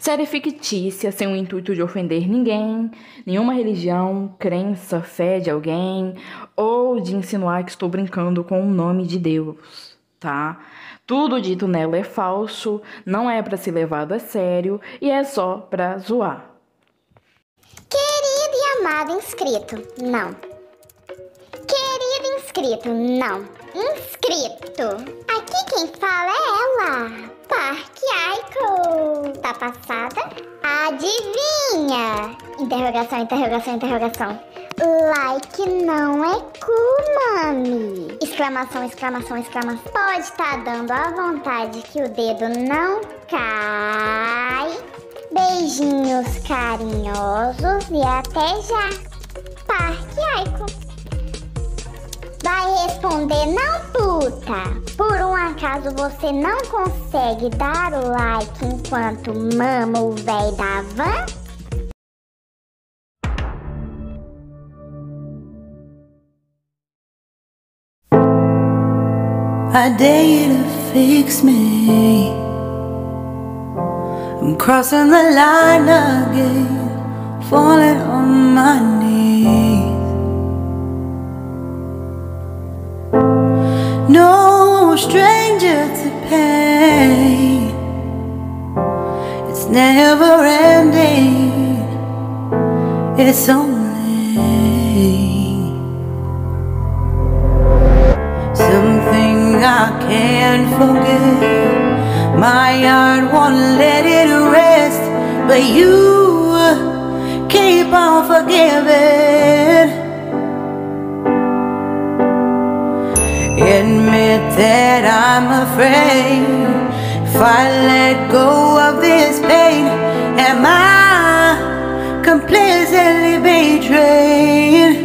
Série fictícia, sem o intuito de ofender ninguém, nenhuma religião, crença, fé de alguém, ou de insinuar que estou brincando com o nome de Deus, tá? Tudo dito nela é falso, não é para ser levado a sério e é só para zoar. Querido e amado inscrito, não. Querido inscrito, não. Inscrito. Aqui quem fala é ela. Parque Aiko. Tá passada? Adivinha? Interrogação, interrogação, interrogação. Like não é kumami. Exclamação, exclamação, exclamação. Pode estar tá dando à vontade que o dedo não cai. Beijinhos carinhosos e até já. Parque Aiko. Vai responder não, puta! você não consegue dar o like enquanto mama o véi da van? I dare you to fix me. I'm crossing the line again, falling on my knees. No strength. stranger to pain. It's never ending. It's only something I can't forget. My heart won't let it rest, but you keep on forgiving. I'm afraid if I let go of this pain, am I completely betrayed?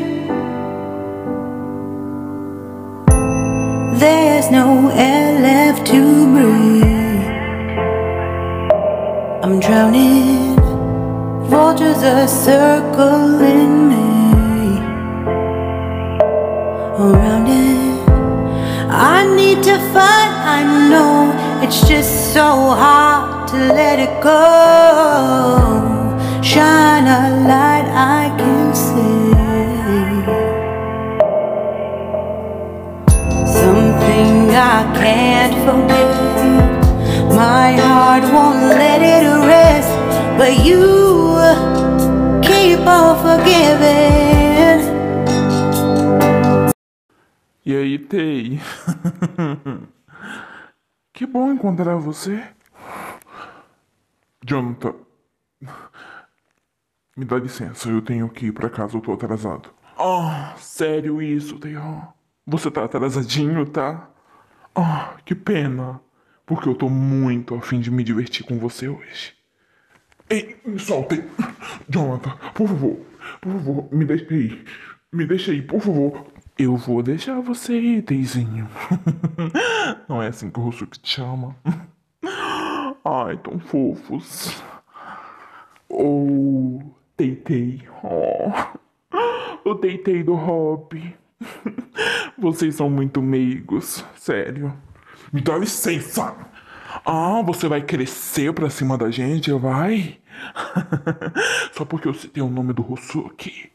There's no air left to breathe. I'm drowning, vultures are circling me around it. I need to find, I know it's just so hard to let it go. Shine a light, I can see. Something I can't forget. My heart won't let it rest, but you keep on forgiving. E aí, Tei? que bom encontrar você. Jonathan, me dá licença, eu tenho que ir pra casa, eu tô atrasado. Oh, sério isso, Teon? Ah, você tá atrasadinho, tá? Oh, que pena, porque eu tô muito afim de me divertir com você hoje. Ei, me solte! Jonathan, por favor, por favor, me deixe ir. Me deixe ir, por favor. Eu vou deixar você ir, Deizinho. Não é assim que o Russuk te chama. Ai, tão fofos. Ou oh, Teitei. Oh. O Teitei do Hobby. Vocês são muito meigos, sério. Me dá licença! Ah, você vai crescer pra cima da gente, vai? Só porque eu citei o nome do Rossuki.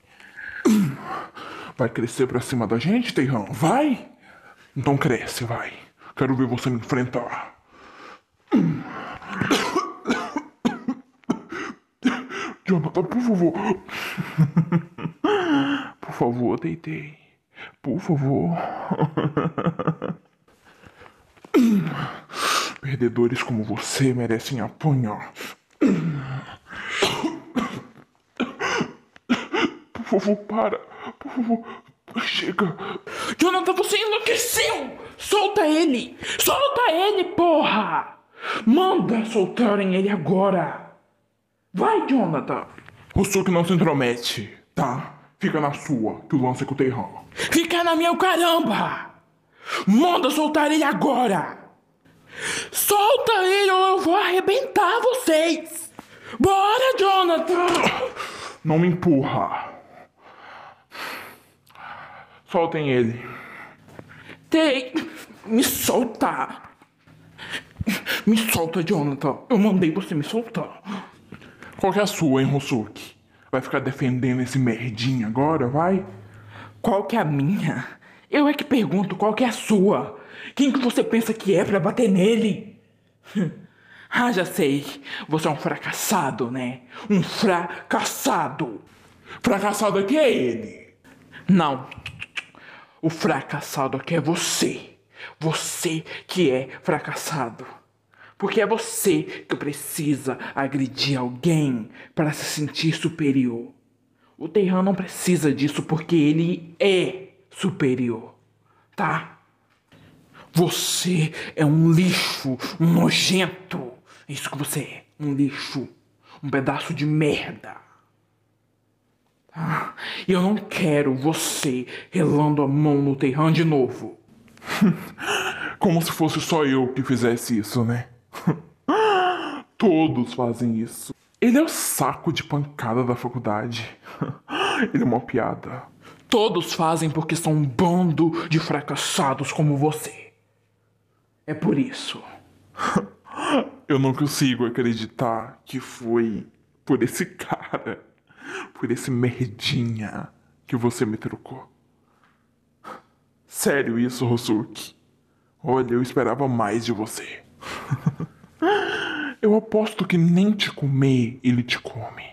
Vai crescer pra cima da gente, Teirão? Vai? Então cresce, vai. Quero ver você me enfrentar. Jonathan, por favor. Por favor, deitei. Por favor. Perdedores como você merecem apanhar favor, para. Por favor, chega. Jonathan, você enlouqueceu! Solta ele! Solta ele, porra! Manda soltarem ele agora! Vai, Jonathan! O que não se intromete, tá? Fica na sua, que o lance é com o Fica na minha, caramba! Manda soltar ele agora! Solta ele ou eu vou arrebentar vocês! Bora, Jonathan! Não me empurra. Soltem ele. Tem. Me solta! Me solta, Jonathan. Eu mandei você me soltar. Qual que é a sua, hein, Rosuki? Vai ficar defendendo esse merdinho agora, vai? Qual que é a minha? Eu é que pergunto qual que é a sua. Quem que você pensa que é para bater nele? ah, já sei. Você é um fracassado, né? Um fracassado. Fracassado é que é ele. Não, o fracassado aqui é você. Você que é fracassado. Porque é você que precisa agredir alguém para se sentir superior. O Terran não precisa disso porque ele é superior, tá? Você é um lixo, um nojento. É isso que você é, um lixo, um pedaço de merda. E eu não quero você relando a mão no Teihan de novo. Como se fosse só eu que fizesse isso, né? Todos fazem isso. Ele é o saco de pancada da faculdade. Ele é uma piada. Todos fazem porque são um bando de fracassados como você. É por isso. Eu não consigo acreditar que foi por esse cara por esse merdinha que você me trocou. Sério isso, Rosuki? Olha, eu esperava mais de você. eu aposto que nem te comer ele te come.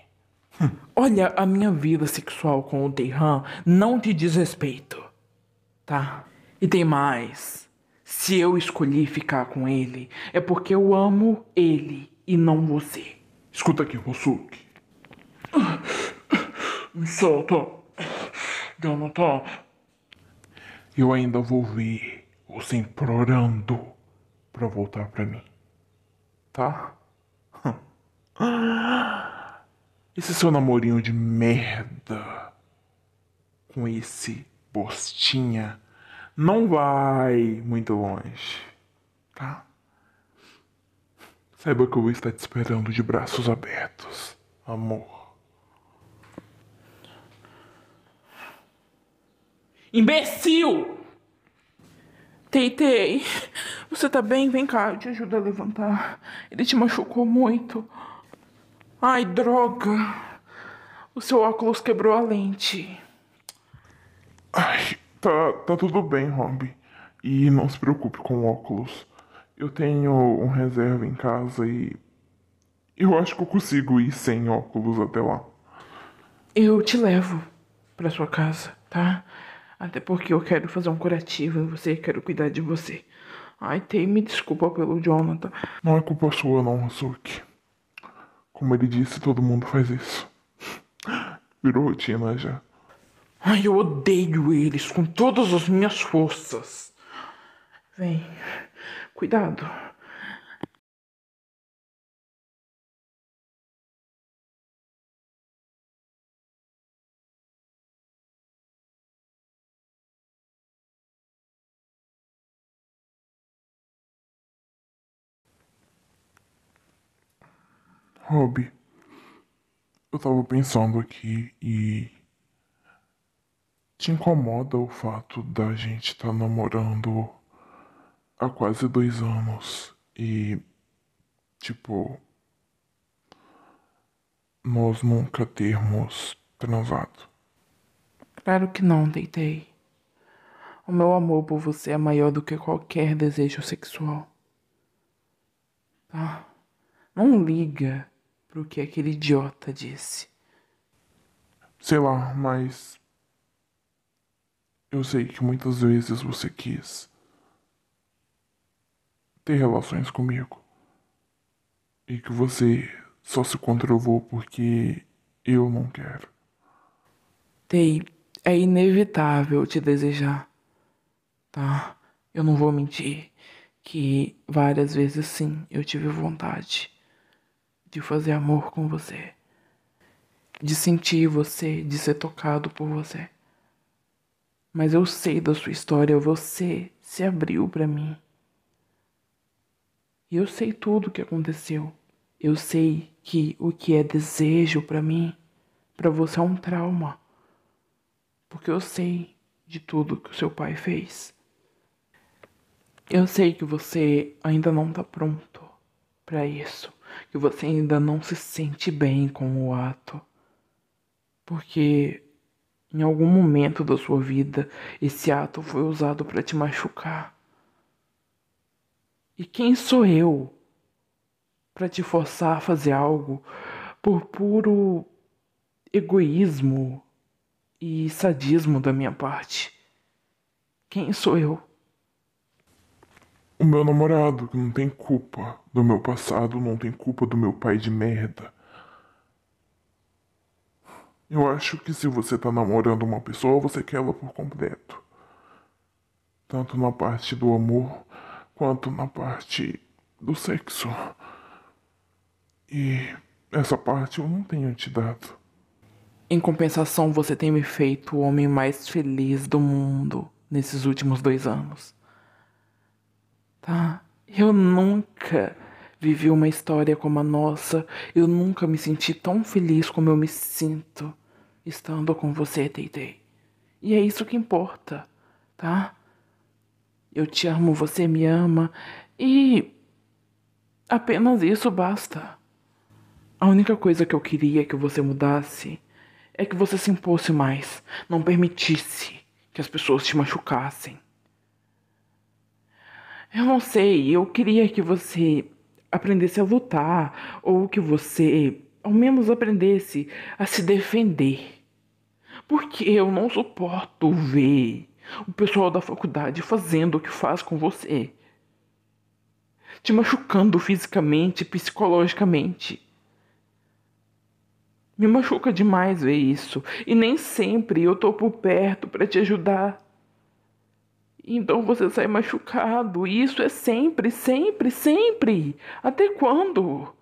Olha, a minha vida sexual com o Teihan não te diz respeito, tá? E tem mais. Se eu escolhi ficar com ele, é porque eu amo ele e não você. Escuta aqui, Rosuki. Me solta. Dá uma pá. Eu ainda vou ver você implorando pra voltar pra mim. Tá? Esse seu namorinho de merda com esse bostinha não vai muito longe, tá? Saiba que eu vou estar te esperando de braços abertos, amor. Imbecil! Teitei, você tá bem? Vem cá, eu te ajudo a levantar. Ele te machucou muito. Ai, droga! O seu óculos quebrou a lente. Ai, tá, tá tudo bem, Rob. E não se preocupe com óculos. Eu tenho um reserva em casa e. Eu acho que eu consigo ir sem óculos até lá. Eu te levo pra sua casa, tá? Até porque eu quero fazer um curativo em você e quero cuidar de você. Ai, tem me desculpa pelo Jonathan. Não é culpa sua, não, Hazuki. Como ele disse, todo mundo faz isso. Virou rotina já. Ai, eu odeio eles com todas as minhas forças. Vem, cuidado. Rob, eu tava pensando aqui e. Te incomoda o fato da gente estar tá namorando há quase dois anos e. Tipo. Nós nunca termos transado. Claro que não, Deitei. O meu amor por você é maior do que qualquer desejo sexual. Tá? Não liga pro que aquele idiota disse. Sei lá, mas. Eu sei que muitas vezes você quis. ter relações comigo. E que você só se controvou porque eu não quero. Tei, é inevitável te desejar. Tá? Eu não vou mentir que várias vezes sim eu tive vontade de fazer amor com você, de sentir você, de ser tocado por você. Mas eu sei da sua história, você se abriu para mim. E eu sei tudo o que aconteceu. Eu sei que o que é desejo para mim, para você é um trauma. Porque eu sei de tudo que o seu pai fez. Eu sei que você ainda não está pronto para isso que você ainda não se sente bem com o ato. Porque em algum momento da sua vida esse ato foi usado para te machucar. E quem sou eu para te forçar a fazer algo por puro egoísmo e sadismo da minha parte? Quem sou eu? O meu namorado, que não tem culpa do meu passado, não tem culpa do meu pai de merda. Eu acho que se você tá namorando uma pessoa, você quer ela por completo. Tanto na parte do amor, quanto na parte do sexo. E essa parte eu não tenho te dado. Em compensação, você tem me feito o homem mais feliz do mundo nesses últimos dois anos tá? Eu nunca vivi uma história como a nossa. Eu nunca me senti tão feliz como eu me sinto estando com você, Teitei. E é isso que importa, tá? Eu te amo, você me ama e apenas isso basta. A única coisa que eu queria que você mudasse é que você se impôsse mais, não permitisse que as pessoas te machucassem. Eu não sei, eu queria que você aprendesse a lutar, ou que você, ao menos, aprendesse a se defender. Porque eu não suporto ver o pessoal da faculdade fazendo o que faz com você te machucando fisicamente, psicologicamente. Me machuca demais ver isso, e nem sempre eu tô por perto para te ajudar. Então você sai machucado. E isso é sempre, sempre, sempre. Até quando?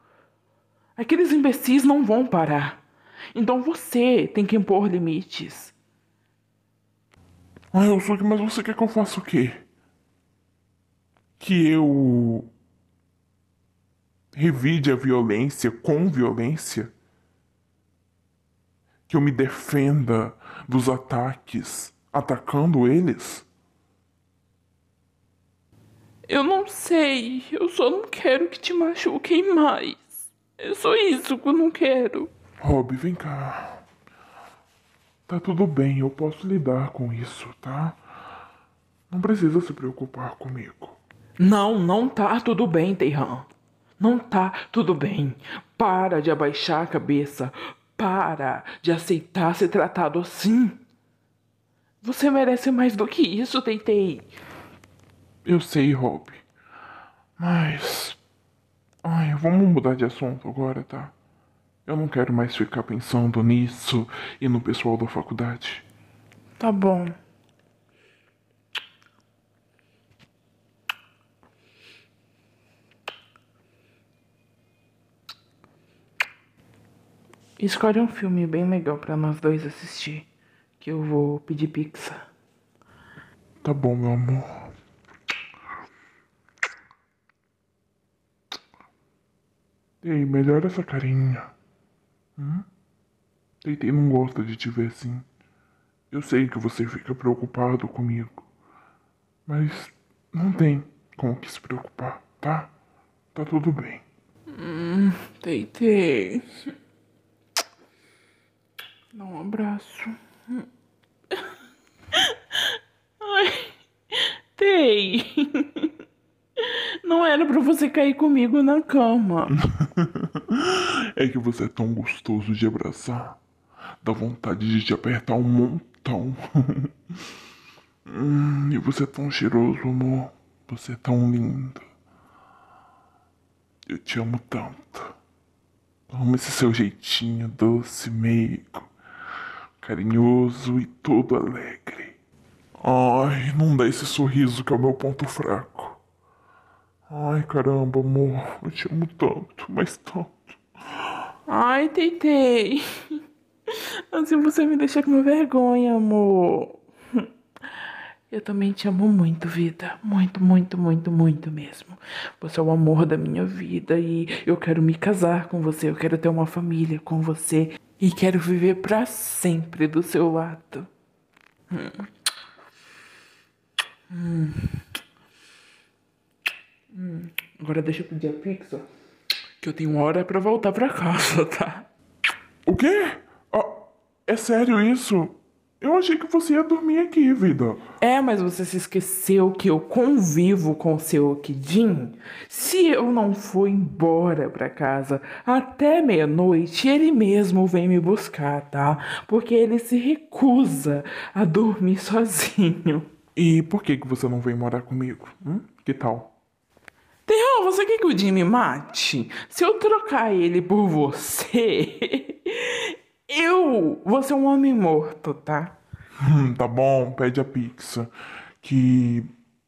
Aqueles imbecis não vão parar. Então você tem que impor limites. Ah, eu sou mas você quer que eu faça o quê? Que eu revide a violência com violência? Que eu me defenda dos ataques atacando eles? Eu não sei, eu só não quero que te machuquem mais. É só isso que eu não quero. Rob, vem cá. Tá tudo bem, eu posso lidar com isso, tá? Não precisa se preocupar comigo. Não, não tá tudo bem, Teiran. Não tá tudo bem. Para de abaixar a cabeça. Para de aceitar ser tratado assim. Você merece mais do que isso, Teitei. Eu sei, Rob. Mas. Ai, vamos mudar de assunto agora, tá? Eu não quero mais ficar pensando nisso e no pessoal da faculdade. Tá bom. Escolhe um filme bem legal para nós dois assistir, que eu vou pedir pizza. Tá bom, meu amor. Ei, melhora essa carinha. Hum? Tentei não gosta de te ver assim. Eu sei que você fica preocupado comigo. Mas não tem como que se preocupar, tá? Tá tudo bem. Hum, Teitei. Dá um abraço. Ai, Tei. Não era para você cair comigo na cama. é que você é tão gostoso de abraçar. Dá vontade de te apertar um montão. hum, e você é tão cheiroso, amor. Você é tão lindo. Eu te amo tanto. Amo esse seu jeitinho doce, meigo, carinhoso e todo alegre. Ai, não dá esse sorriso que é o meu ponto fraco. Ai, caramba, amor, eu te amo tanto, mas tanto. Ai, tentei Assim você me deixa com vergonha, amor. Eu também te amo muito, vida. Muito, muito, muito, muito mesmo. Você é o amor da minha vida e eu quero me casar com você. Eu quero ter uma família com você e quero viver para sempre do seu lado. Hum. Hum. Hum, agora deixa eu pedir a pizza. Que eu tenho hora para voltar para casa, tá? O quê? Ah, é sério isso? Eu achei que você ia dormir aqui, vida. É, mas você se esqueceu que eu convivo com o seu Kidin. Se eu não for embora pra casa até meia-noite, ele mesmo vem me buscar, tá? Porque ele se recusa a dormir sozinho. E por que, que você não vem morar comigo? Hum? Que tal? Teo, você quer que o Jimmy mate? Se eu trocar ele por você, eu vou ser um homem morto, tá? Hum, tá bom, pede a pizza. Que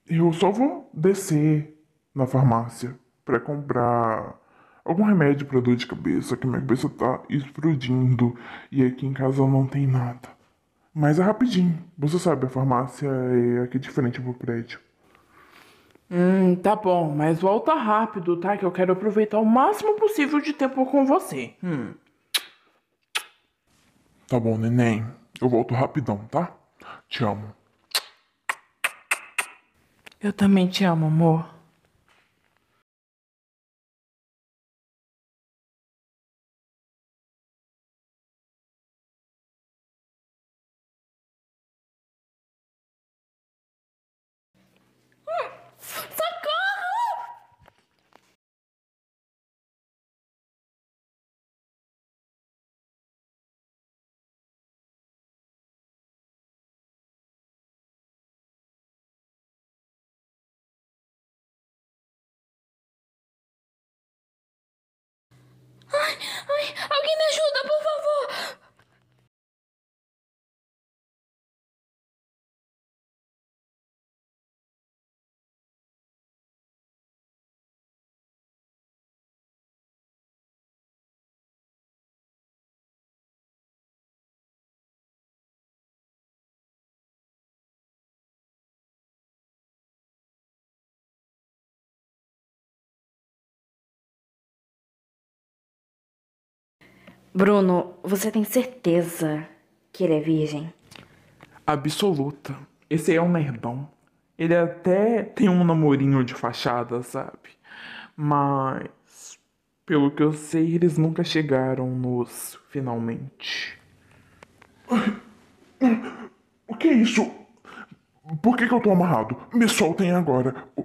eu só vou descer na farmácia para comprar algum remédio para dor de cabeça, que minha cabeça tá explodindo e aqui em casa não tem nada. Mas é rapidinho. Você sabe, a farmácia é aqui diferente pro prédio. Hum, tá bom, mas volta rápido, tá? Que eu quero aproveitar o máximo possível de tempo com você. Hum. Tá bom, neném. Eu volto rapidão, tá? Te amo. Eu também te amo, amor. 哎。Bruno, você tem certeza que ele é virgem? Absoluta. Esse é um nerdão. Ele até tem um namorinho de fachada, sabe? Mas, pelo que eu sei, eles nunca chegaram nos finalmente. O que é isso? Por que, que eu tô amarrado? Me soltem agora. O,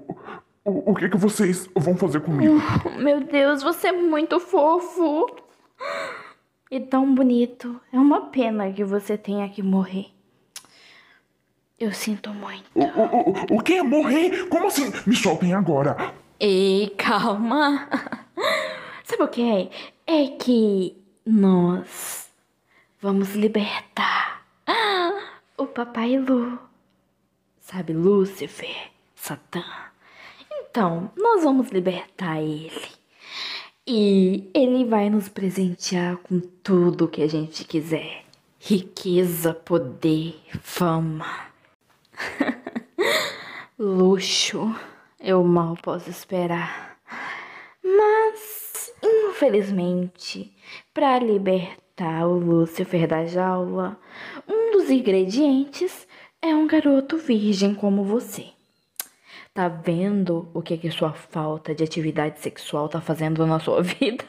o, o que, que vocês vão fazer comigo? Meu Deus, você é muito fofo e tão bonito. É uma pena que você tenha que morrer. Eu sinto muito. O, o, o, o que? Morrer? Como assim? Me soltem agora! Ei, calma! Sabe o que é? É que nós vamos libertar o Papai Lu. Sabe, Lúcifer, Satã. Então, nós vamos libertar ele. E ele vai nos presentear com tudo que a gente quiser: riqueza, poder, fama, luxo. Eu mal posso esperar. Mas, infelizmente, para libertar o Lúcifer da jaula, um dos ingredientes é um garoto virgem como você. Tá vendo o que que sua falta de atividade sexual tá fazendo na sua vida?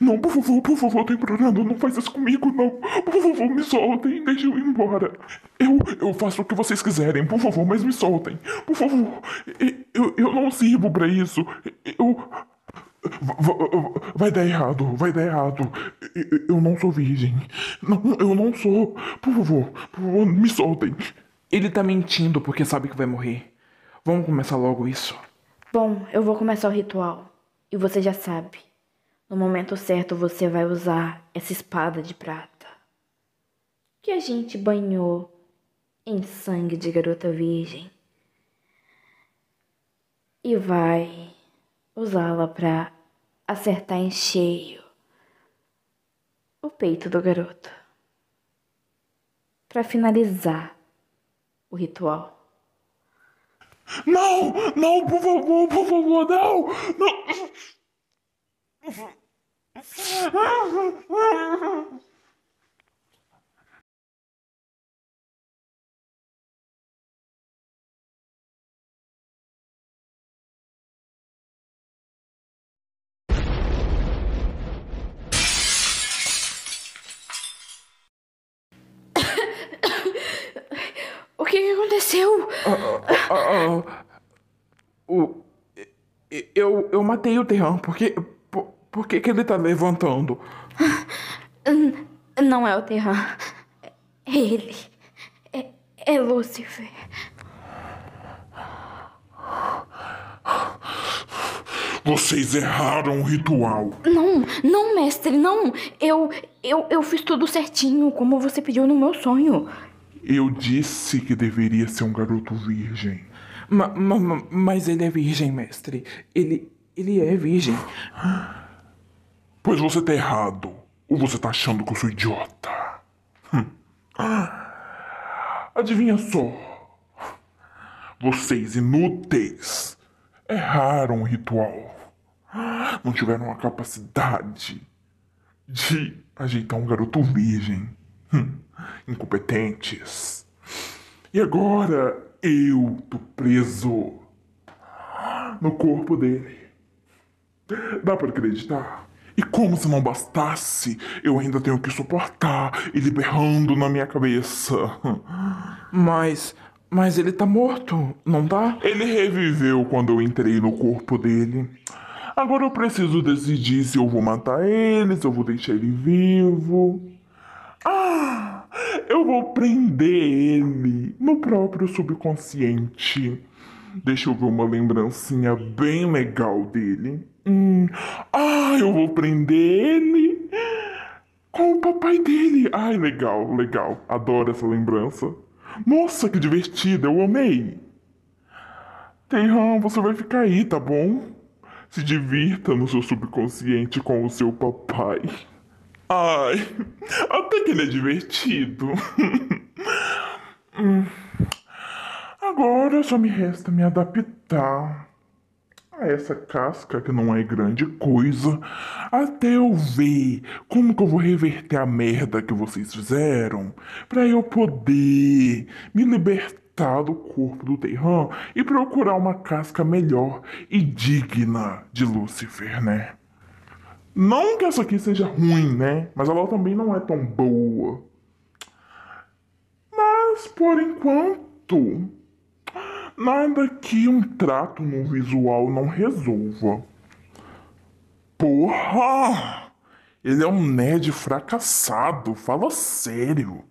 Não, por favor, por favor, Temporando, não faz isso comigo, não. Por favor, me soltem, deixem eu ir embora. Eu, eu faço o que vocês quiserem, por favor, mas me soltem. Por favor, eu, eu não sirvo para isso. Eu. Vai dar errado, vai dar errado. Eu não sou virgem. Não, eu não sou. Por favor, por favor, me soltem. Ele tá mentindo porque sabe que vai morrer. Vamos começar logo isso. Bom, eu vou começar o ritual. E você já sabe. No momento certo você vai usar essa espada de prata. Que a gente banhou em sangue de garota virgem. E vai usá-la para acertar em cheio o peito do garoto. Para finalizar o ritual. Não, não, por favor, por favor, não, não. que aconteceu? Oh, oh, oh, o, eu, eu matei o Terran. Por que, por, por que ele tá levantando? Não é o Terran. É ele. É, é Lúcifer. Vocês erraram o ritual. Não, não, mestre, não. Eu, eu, eu fiz tudo certinho, como você pediu no meu sonho. Eu disse que deveria ser um garoto virgem. Ma, ma, mas ele é virgem, mestre. Ele, ele é virgem. Pois você tá errado. Ou você tá achando que eu sou idiota? Hum. Ah. Adivinha só. Vocês inúteis erraram o ritual. Não tiveram a capacidade de ajeitar um garoto virgem. Hum, incompetentes. E agora eu tô preso no corpo dele. Dá para acreditar? E como se não bastasse, eu ainda tenho que suportar ele berrando na minha cabeça. Hum. Mas. Mas ele tá morto, não tá? Ele reviveu quando eu entrei no corpo dele. Agora eu preciso decidir se eu vou matar ele, se eu vou deixar ele vivo. Ah, eu vou prender ele no próprio subconsciente. Deixa eu ver uma lembrancinha bem legal dele. Hum. Ah, eu vou prender ele com o papai dele. Ai, legal, legal. Adoro essa lembrança. Nossa, que divertida, eu amei. Teihan, você vai ficar aí, tá bom? Se divirta no seu subconsciente com o seu papai. Ai, até que ele é divertido. Hum. Agora só me resta me adaptar a essa casca que não é grande coisa, até eu ver como que eu vou reverter a merda que vocês fizeram, para eu poder me libertar do corpo do Terran e procurar uma casca melhor e digna de Lúcifer, né? Não que essa aqui seja ruim, né? Mas ela também não é tão boa. Mas por enquanto, nada que um trato no visual não resolva. Porra! Ele é um nerd fracassado, fala sério.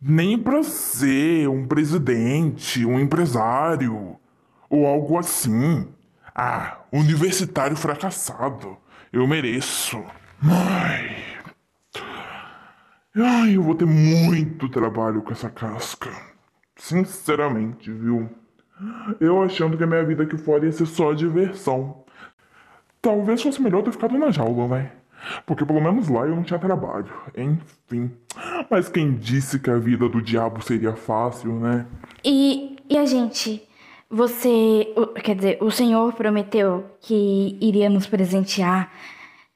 Nem pra ser um presidente, um empresário ou algo assim. Ah, universitário fracassado. Eu mereço. Ai. Ai, eu vou ter muito trabalho com essa casca. Sinceramente, viu? Eu achando que a minha vida aqui fora ia ser só diversão. Talvez fosse melhor ter ficado na jaula, vai. Porque pelo menos lá eu não tinha trabalho. Enfim. Mas quem disse que a vida do diabo seria fácil, né? E, e a gente? Você, quer dizer, o Senhor prometeu que iria nos presentear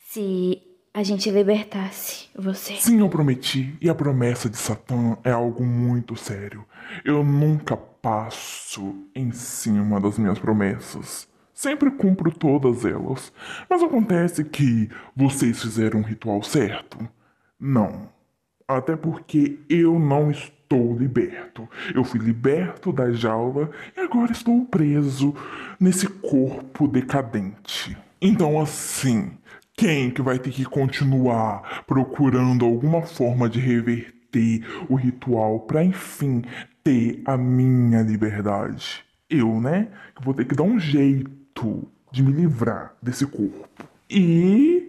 se a gente libertasse você. Sim, eu prometi. E a promessa de Satã é algo muito sério. Eu nunca passo em cima das minhas promessas. Sempre cumpro todas elas. Mas acontece que vocês fizeram o um ritual certo? Não. Até porque eu não estou estou liberto. Eu fui liberto da jaula e agora estou preso nesse corpo decadente. Então, assim, quem que vai ter que continuar procurando alguma forma de reverter o ritual para enfim ter a minha liberdade? Eu, né? Que vou ter que dar um jeito de me livrar desse corpo. E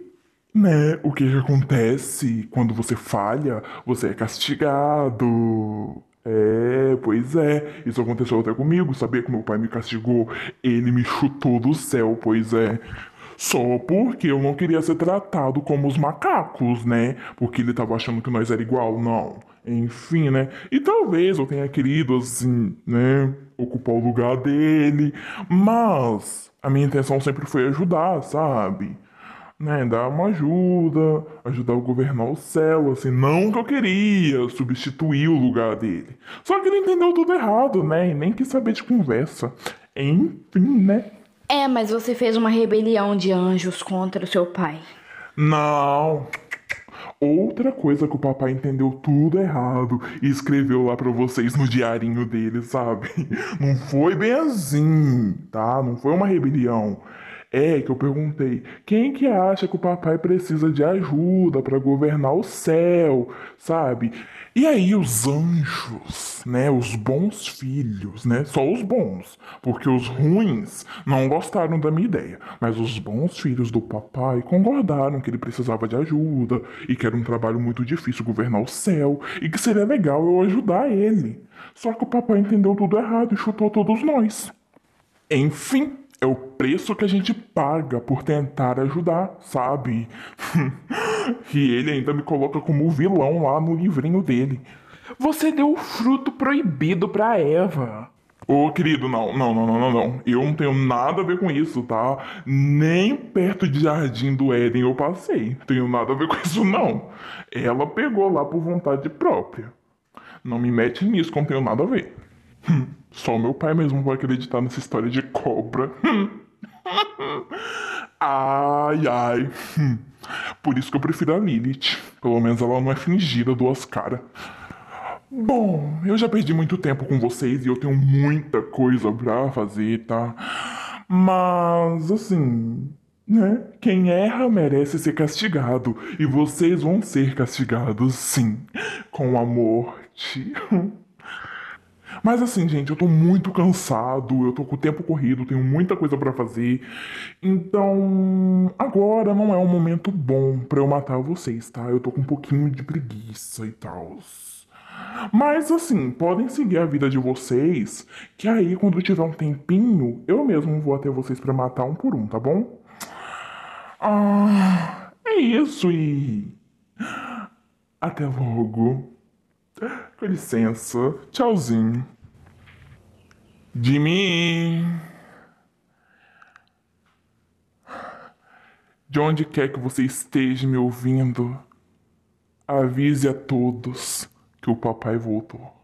né? O que, que acontece quando você falha? Você é castigado. É, pois é. Isso aconteceu até comigo. Sabia que meu pai me castigou? Ele me chutou do céu, pois é. Só porque eu não queria ser tratado como os macacos, né? Porque ele tava achando que nós era igual, não. Enfim, né? E talvez eu tenha querido, assim, né? Ocupar o lugar dele. Mas a minha intenção sempre foi ajudar, sabe? né, dar uma ajuda, ajudar o governar o céu, assim, não que eu queria substituir o lugar dele. Só que ele entendeu tudo errado, né, e nem quis saber de conversa. Enfim, né? É, mas você fez uma rebelião de anjos contra o seu pai. Não. Outra coisa que o papai entendeu tudo errado e escreveu lá para vocês no diarinho dele, sabe? Não foi bem assim, tá? Não foi uma rebelião. É que eu perguntei: quem que acha que o papai precisa de ajuda para governar o céu, sabe? E aí os anjos, né, os bons filhos, né, só os bons, porque os ruins não gostaram da minha ideia, mas os bons filhos do papai concordaram que ele precisava de ajuda e que era um trabalho muito difícil governar o céu e que seria legal eu ajudar ele. Só que o papai entendeu tudo errado e chutou todos nós. Enfim, é o preço que a gente paga por tentar ajudar, sabe? e ele ainda me coloca como vilão lá no livrinho dele. Você deu o fruto proibido pra Eva. Ô, querido, não, não, não, não, não, Eu não tenho nada a ver com isso, tá? Nem perto de Jardim do Éden eu passei. Tenho nada a ver com isso, não. Ela pegou lá por vontade própria. Não me mete nisso, não tenho nada a ver. Só o meu pai mesmo vai acreditar nessa história de cobra. ai, ai. Por isso que eu prefiro a Lilith. Pelo menos ela não é fingida, duas caras. Bom, eu já perdi muito tempo com vocês e eu tenho muita coisa pra fazer, tá? Mas, assim, né? Quem erra merece ser castigado e vocês vão ser castigados, sim, com a morte. Mas assim, gente, eu tô muito cansado, eu tô com o tempo corrido, tenho muita coisa para fazer. Então, agora não é um momento bom para eu matar vocês, tá? Eu tô com um pouquinho de preguiça e tal. Mas assim, podem seguir a vida de vocês, que aí quando tiver um tempinho, eu mesmo vou até vocês para matar um por um, tá bom? Ah, é isso e até logo. Com licença. Tchauzinho. De mim. De onde quer que você esteja me ouvindo, avise a todos que o papai voltou.